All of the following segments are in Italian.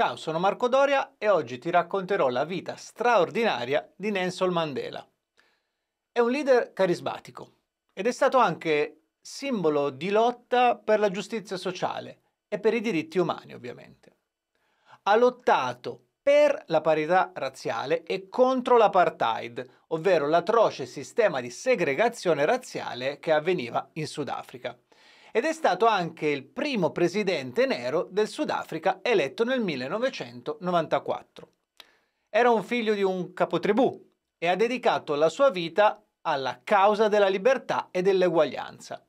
Ciao, sono Marco Doria e oggi ti racconterò la vita straordinaria di Nelson Mandela. È un leader carismatico ed è stato anche simbolo di lotta per la giustizia sociale e per i diritti umani, ovviamente. Ha lottato per la parità razziale e contro l'apartheid, ovvero l'atroce sistema di segregazione razziale che avveniva in Sudafrica ed è stato anche il primo presidente nero del Sudafrica eletto nel 1994. Era un figlio di un capotribù e ha dedicato la sua vita alla causa della libertà e dell'eguaglianza.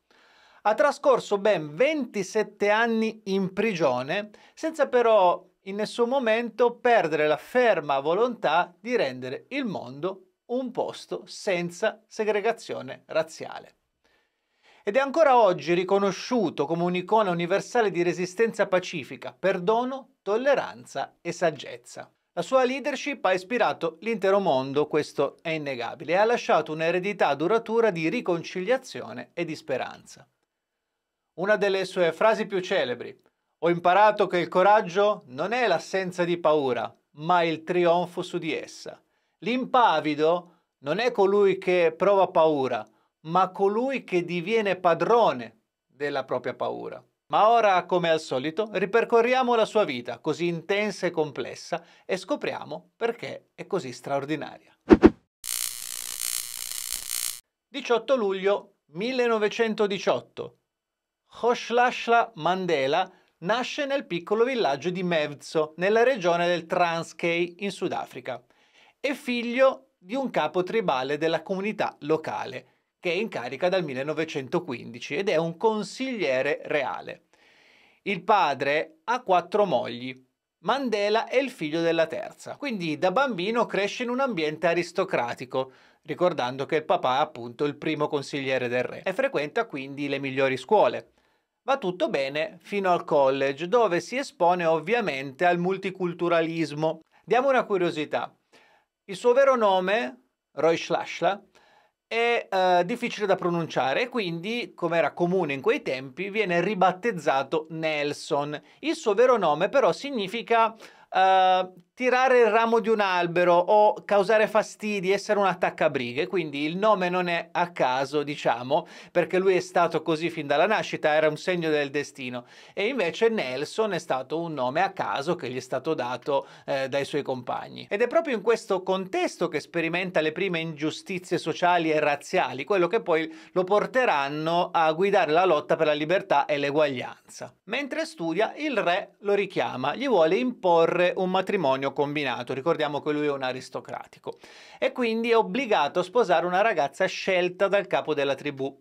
Ha trascorso ben 27 anni in prigione senza però in nessun momento perdere la ferma volontà di rendere il mondo un posto senza segregazione razziale ed è ancora oggi riconosciuto come un'icona universale di resistenza pacifica, perdono, tolleranza e saggezza. La sua leadership ha ispirato l'intero mondo, questo è innegabile, e ha lasciato un'eredità duratura di riconciliazione e di speranza. Una delle sue frasi più celebri, ho imparato che il coraggio non è l'assenza di paura, ma il trionfo su di essa. L'impavido non è colui che prova paura, ma colui che diviene padrone della propria paura. Ma ora, come al solito, ripercorriamo la sua vita, così intensa e complessa, e scopriamo perché è così straordinaria. 18 luglio 1918. Hoshlashla Mandela nasce nel piccolo villaggio di Mevzo, nella regione del Transkei, in Sudafrica. È figlio di un capo tribale della comunità locale che è in carica dal 1915 ed è un consigliere reale. Il padre ha quattro mogli. Mandela è il figlio della terza, quindi da bambino cresce in un ambiente aristocratico, ricordando che il papà è appunto il primo consigliere del re e frequenta quindi le migliori scuole. Va tutto bene fino al college, dove si espone ovviamente al multiculturalismo. Diamo una curiosità. Il suo vero nome, Roy Schlashla, è eh, difficile da pronunciare e quindi, come era comune in quei tempi, viene ribattezzato Nelson. Il suo vero nome però significa Ehm, tirare il ramo di un albero o causare fastidi, essere un attaccabrighe, quindi il nome non è a caso, diciamo, perché lui è stato così fin dalla nascita, era un segno del destino. E invece Nelson è stato un nome a caso che gli è stato dato eh, dai suoi compagni. Ed è proprio in questo contesto che sperimenta le prime ingiustizie sociali e razziali, quello che poi lo porteranno a guidare la lotta per la libertà e l'eguaglianza. Mentre studia, il re lo richiama, gli vuole imporre proporre un matrimonio combinato, ricordiamo che lui è un aristocratico, e quindi è obbligato a sposare una ragazza scelta dal capo della tribù.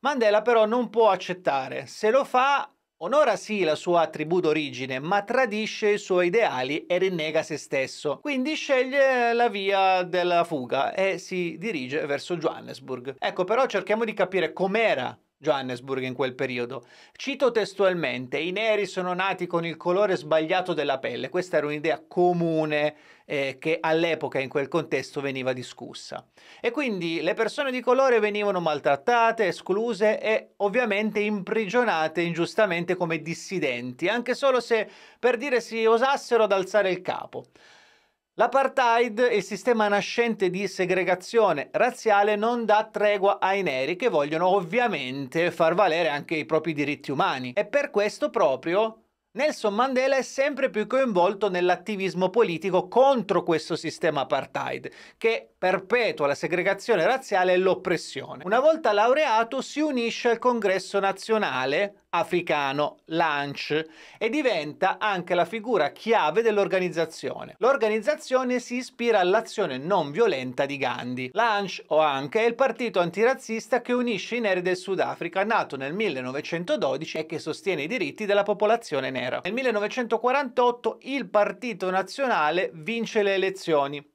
Mandela però non può accettare, se lo fa Onora sì la sua tribù d'origine, ma tradisce i suoi ideali e rinnega se stesso. Quindi sceglie la via della fuga e si dirige verso Johannesburg. Ecco, però cerchiamo di capire com'era Johannesburg in quel periodo. Cito testualmente, i neri sono nati con il colore sbagliato della pelle, questa era un'idea comune eh, che all'epoca in quel contesto veniva discussa. E quindi le persone di colore venivano maltrattate, escluse e ovviamente imprigionate ingiustamente come dissidenti, anche solo se per dire si osassero ad alzare il capo. L'apartheid, il sistema nascente di segregazione razziale, non dà tregua ai neri che vogliono ovviamente far valere anche i propri diritti umani. E per questo proprio Nelson Mandela è sempre più coinvolto nell'attivismo politico contro questo sistema apartheid, che perpetua la segregazione razziale e l'oppressione. Una volta laureato si unisce al Congresso Nazionale africano, l'ANCH, e diventa anche la figura chiave dell'organizzazione. L'organizzazione si ispira all'azione non violenta di Gandhi. L'ANCH o anche è il partito antirazzista che unisce i neri del Sudafrica, nato nel 1912 e che sostiene i diritti della popolazione nera. Nel 1948 il partito nazionale vince le elezioni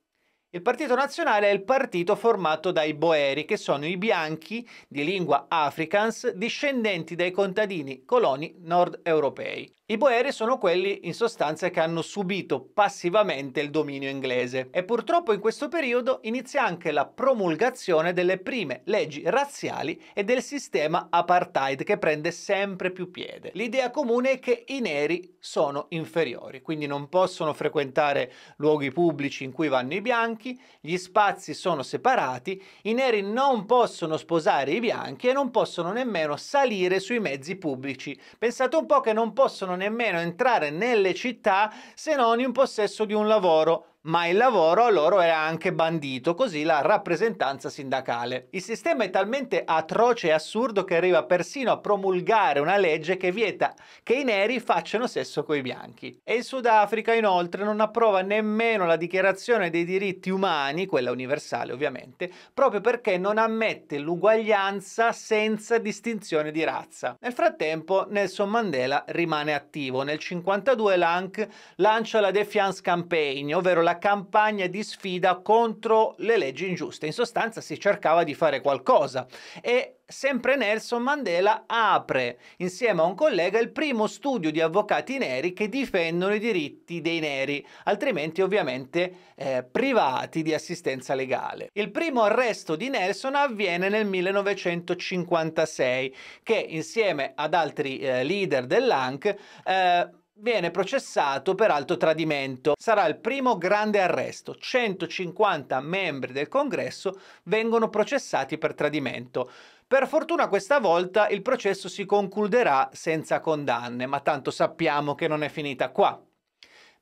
il Partito Nazionale è il partito formato dai boeri, che sono i bianchi di lingua Afrikaans discendenti dai contadini coloni nord europei. I boeri sono quelli in sostanza che hanno subito passivamente il dominio inglese e purtroppo in questo periodo inizia anche la promulgazione delle prime leggi razziali e del sistema apartheid che prende sempre più piede. L'idea comune è che i neri sono inferiori, quindi non possono frequentare luoghi pubblici in cui vanno i bianchi, bianchi, gli spazi sono separati, i neri non possono sposare i bianchi e non possono nemmeno salire sui mezzi pubblici. Pensate un po' che non possono nemmeno entrare nelle città se non in possesso di un lavoro ma il lavoro a loro era anche bandito, così la rappresentanza sindacale. Il sistema è talmente atroce e assurdo che arriva persino a promulgare una legge che vieta che i neri facciano sesso coi bianchi. E il Sudafrica inoltre non approva nemmeno la dichiarazione dei diritti umani, quella universale ovviamente, proprio perché non ammette l'uguaglianza senza distinzione di razza. Nel frattempo Nelson Mandela rimane attivo. Nel 1952 l'ANC lancia la Defiance Campaign, ovvero la campagna di sfida contro le leggi ingiuste. In sostanza si cercava di fare qualcosa e sempre Nelson Mandela apre insieme a un collega il primo studio di avvocati neri che difendono i diritti dei neri, altrimenti ovviamente eh, privati di assistenza legale. Il primo arresto di Nelson avviene nel 1956 che insieme ad altri eh, leader dell'ANC eh, viene processato per alto tradimento. Sarà il primo grande arresto. 150 membri del congresso vengono processati per tradimento. Per fortuna questa volta il processo si concluderà senza condanne, ma tanto sappiamo che non è finita qua.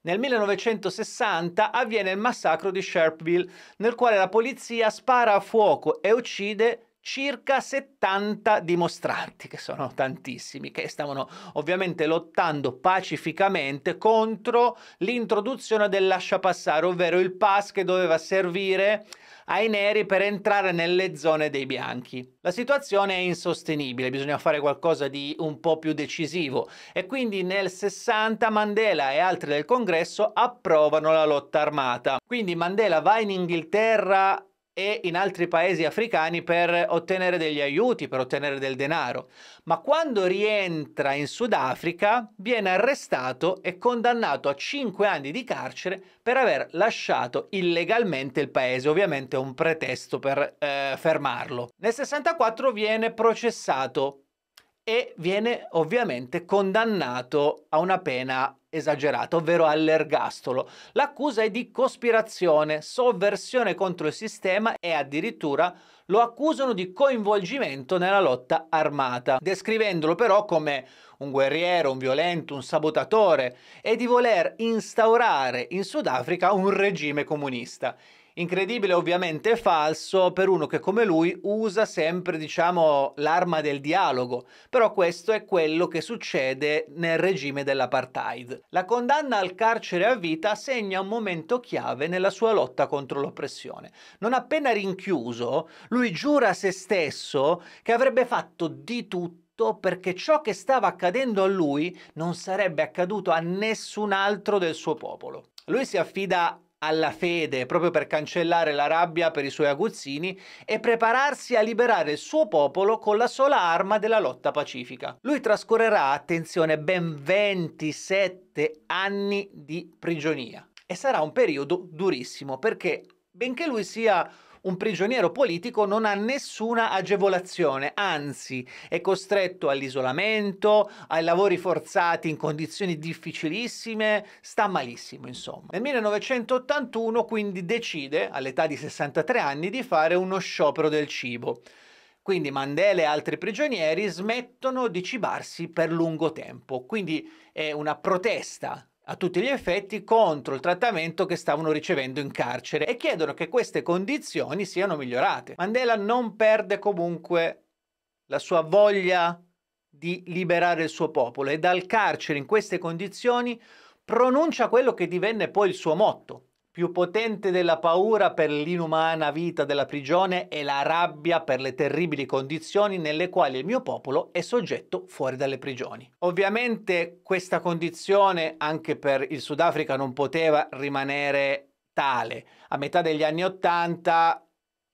Nel 1960 avviene il massacro di Sharpeville, nel quale la polizia spara a fuoco e uccide circa 70 dimostranti, che sono tantissimi, che stavano ovviamente lottando pacificamente contro l'introduzione del lasciapassare, ovvero il pass che doveva servire ai neri per entrare nelle zone dei bianchi. La situazione è insostenibile, bisogna fare qualcosa di un po' più decisivo e quindi nel 60 Mandela e altri del congresso approvano la lotta armata. Quindi Mandela va in Inghilterra e in altri paesi africani per ottenere degli aiuti, per ottenere del denaro, ma quando rientra in Sudafrica viene arrestato e condannato a 5 anni di carcere per aver lasciato illegalmente il paese, ovviamente un pretesto per eh, fermarlo. Nel 64 viene processato e viene ovviamente condannato a una pena esagerata, ovvero all'ergastolo. L'accusa è di cospirazione, sovversione contro il sistema e addirittura lo accusano di coinvolgimento nella lotta armata, descrivendolo però come un guerriero, un violento, un sabotatore e di voler instaurare in Sudafrica un regime comunista. Incredibile ovviamente falso per uno che come lui usa sempre diciamo l'arma del dialogo, però questo è quello che succede nel regime dell'apartheid. La condanna al carcere a vita segna un momento chiave nella sua lotta contro l'oppressione. Non appena rinchiuso, lui giura a se stesso che avrebbe fatto di tutto perché ciò che stava accadendo a lui non sarebbe accaduto a nessun altro del suo popolo. Lui si affida alla fede, proprio per cancellare la rabbia per i suoi aguzzini e prepararsi a liberare il suo popolo con la sola arma della lotta pacifica. Lui trascorrerà, attenzione, ben 27 anni di prigionia e sarà un periodo durissimo perché benché lui sia un prigioniero politico non ha nessuna agevolazione, anzi è costretto all'isolamento, ai lavori forzati in condizioni difficilissime, sta malissimo insomma. Nel 1981 quindi decide, all'età di 63 anni, di fare uno sciopero del cibo. Quindi Mandela e altri prigionieri smettono di cibarsi per lungo tempo, quindi è una protesta a tutti gli effetti contro il trattamento che stavano ricevendo in carcere e chiedono che queste condizioni siano migliorate. Mandela non perde comunque la sua voglia di liberare il suo popolo e dal carcere in queste condizioni pronuncia quello che divenne poi il suo motto, più potente della paura per l'inumana vita della prigione è la rabbia per le terribili condizioni nelle quali il mio popolo è soggetto fuori dalle prigioni. Ovviamente questa condizione anche per il Sudafrica non poteva rimanere tale. A metà degli anni Ottanta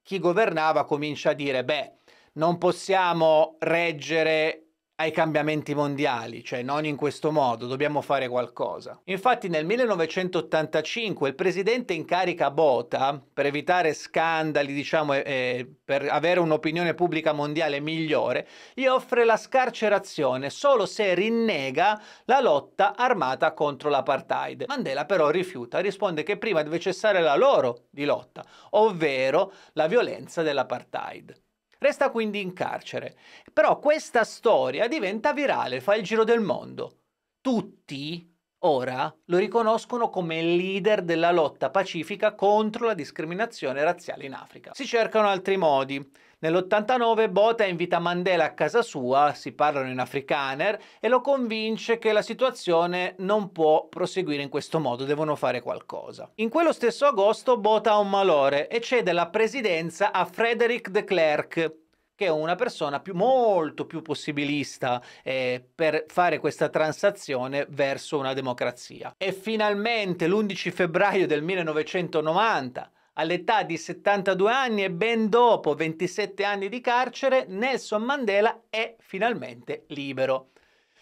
chi governava comincia a dire, beh, non possiamo reggere ai cambiamenti mondiali, cioè non in questo modo, dobbiamo fare qualcosa. Infatti nel 1985 il presidente in carica Bota, per evitare scandali, diciamo, eh, per avere un'opinione pubblica mondiale migliore, gli offre la scarcerazione solo se rinnega la lotta armata contro l'apartheid. Mandela però rifiuta, risponde che prima deve cessare la loro di lotta, ovvero la violenza dell'apartheid. Resta quindi in carcere. Però questa storia diventa virale, fa il giro del mondo. Tutti ora lo riconoscono come leader della lotta pacifica contro la discriminazione razziale in Africa. Si cercano altri modi. Nell'89 Bota invita Mandela a casa sua, si parlano in afrikaner e lo convince che la situazione non può proseguire in questo modo, devono fare qualcosa. In quello stesso agosto Bota ha un malore e cede la presidenza a Frederick de Klerk, che è una persona più, molto più possibilista eh, per fare questa transazione verso una democrazia. E finalmente l'11 febbraio del 1990 all'età di 72 anni e ben dopo 27 anni di carcere, Nelson Mandela è finalmente libero.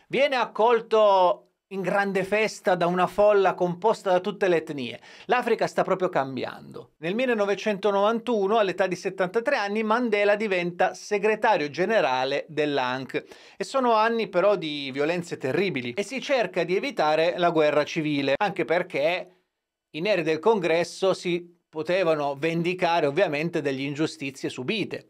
Viene accolto in grande festa da una folla composta da tutte le etnie. L'Africa sta proprio cambiando. Nel 1991, all'età di 73 anni, Mandela diventa segretario generale dell'ANC e sono anni però di violenze terribili e si cerca di evitare la guerra civile, anche perché i neri del congresso si potevano vendicare ovviamente delle ingiustizie subite.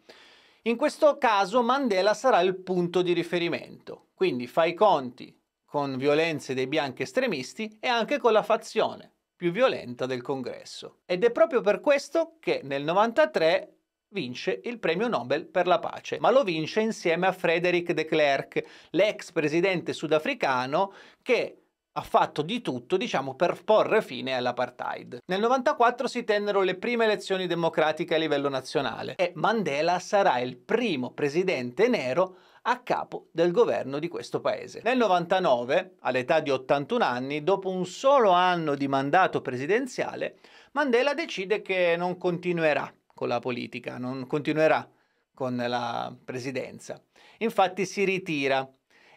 In questo caso Mandela sarà il punto di riferimento, quindi fa i conti con violenze dei bianchi estremisti e anche con la fazione più violenta del congresso. Ed è proprio per questo che nel 1993 vince il premio Nobel per la pace, ma lo vince insieme a Frederick de Klerk, l'ex presidente sudafricano che ha fatto di tutto, diciamo, per porre fine all'apartheid. Nel 94 si tennero le prime elezioni democratiche a livello nazionale e Mandela sarà il primo presidente nero a capo del governo di questo paese. Nel 99, all'età di 81 anni, dopo un solo anno di mandato presidenziale, Mandela decide che non continuerà con la politica, non continuerà con la presidenza. Infatti si ritira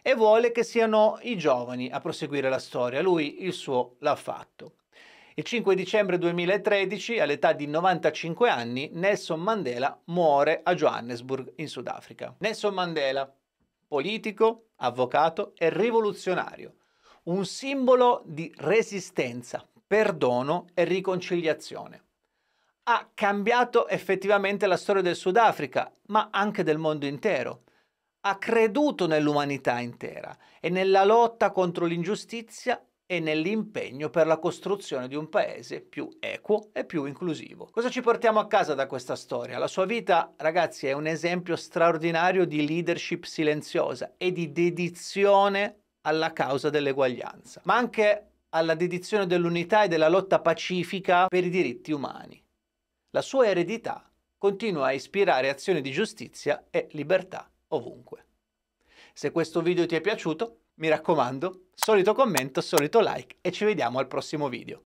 e vuole che siano i giovani a proseguire la storia. Lui il suo l'ha fatto. Il 5 dicembre 2013, all'età di 95 anni, Nelson Mandela muore a Johannesburg, in Sudafrica. Nelson Mandela, politico, avvocato e rivoluzionario, un simbolo di resistenza, perdono e riconciliazione. Ha cambiato effettivamente la storia del Sudafrica, ma anche del mondo intero ha creduto nell'umanità intera e nella lotta contro l'ingiustizia e nell'impegno per la costruzione di un paese più equo e più inclusivo. Cosa ci portiamo a casa da questa storia? La sua vita, ragazzi, è un esempio straordinario di leadership silenziosa e di dedizione alla causa dell'eguaglianza, ma anche alla dedizione dell'unità e della lotta pacifica per i diritti umani. La sua eredità continua a ispirare azioni di giustizia e libertà ovunque. Se questo video ti è piaciuto, mi raccomando, solito commento, solito like e ci vediamo al prossimo video.